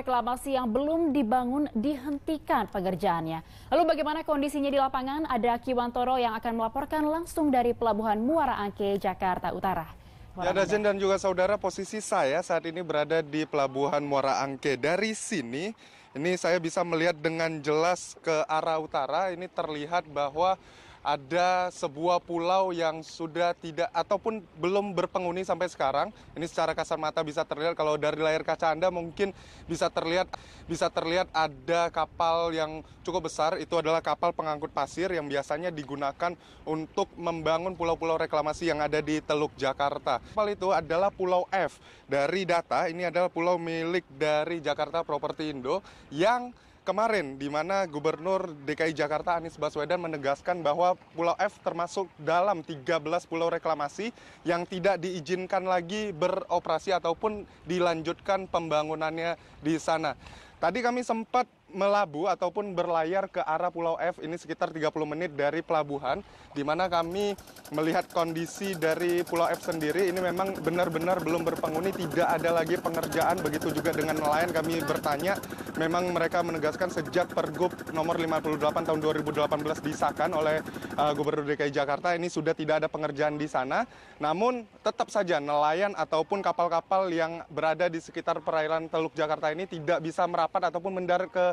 reklamasi yang belum dibangun dihentikan pekerjaannya. Lalu bagaimana kondisinya di lapangan? Ada Kiwantoro yang akan melaporkan langsung dari Pelabuhan Muara Angke, Jakarta Utara. Ya, Dajen dan juga saudara, posisi saya saat ini berada di Pelabuhan Muara Angke. Dari sini, ini saya bisa melihat dengan jelas ke arah utara, ini terlihat bahwa ada sebuah pulau yang sudah tidak ataupun belum berpenghuni sampai sekarang. Ini secara kasar mata bisa terlihat kalau dari layar kaca Anda mungkin bisa terlihat bisa terlihat ada kapal yang cukup besar itu adalah kapal pengangkut pasir yang biasanya digunakan untuk membangun pulau-pulau reklamasi yang ada di Teluk Jakarta. Kapal itu adalah Pulau F. Dari data ini adalah pulau milik dari Jakarta Property Indo yang kemarin di mana Gubernur DKI Jakarta Anies Baswedan menegaskan bahwa Pulau F termasuk dalam 13 pulau reklamasi yang tidak diizinkan lagi beroperasi ataupun dilanjutkan pembangunannya di sana. Tadi kami sempat melabu ataupun berlayar ke arah Pulau F ini sekitar 30 menit dari pelabuhan di mana kami melihat kondisi dari Pulau F sendiri ini memang benar-benar belum berpenghuni tidak ada lagi pengerjaan begitu juga dengan nelayan kami bertanya memang mereka menegaskan sejak Pergub nomor 58 tahun 2018 disahkan oleh uh, Gubernur DKI Jakarta ini sudah tidak ada pengerjaan di sana namun tetap saja nelayan ataupun kapal-kapal yang berada di sekitar perairan Teluk Jakarta ini tidak bisa merapat ataupun mendarat ke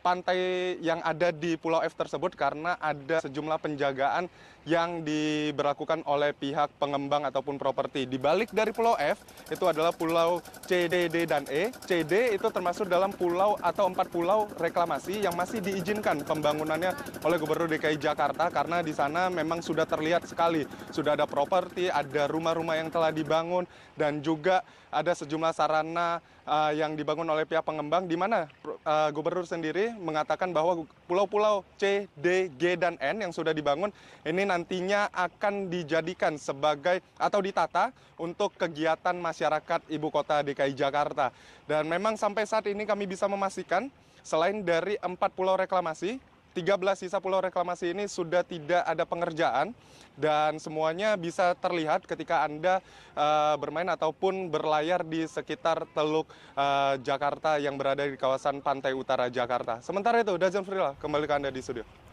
pantai yang ada di Pulau F tersebut karena ada sejumlah penjagaan yang diberlakukan oleh pihak pengembang ataupun properti. Di balik dari Pulau F itu adalah pulau C, D, D, dan E. C, D itu termasuk dalam pulau atau empat pulau reklamasi yang masih diizinkan pembangunannya oleh Gubernur DKI Jakarta karena di sana memang sudah terlihat sekali. Sudah ada properti, ada rumah-rumah yang telah dibangun, dan juga ada sejumlah sarana uh, yang dibangun oleh pihak pengembang di mana uh, Gubernur sendiri mengatakan bahwa pulau-pulau C, D, G, dan N yang sudah dibangun ini nantinya akan dijadikan sebagai atau ditata untuk kegiatan masyarakat ibu kota DKI Jakarta. Dan memang sampai saat ini kami bisa memastikan selain dari empat pulau reklamasi, tiga belas sisa pulau reklamasi ini sudah tidak ada pengerjaan dan semuanya bisa terlihat ketika anda eh, bermain ataupun berlayar di sekitar teluk eh, jakarta yang berada di kawasan pantai utara jakarta sementara itu dazan frila kembali ke anda di studio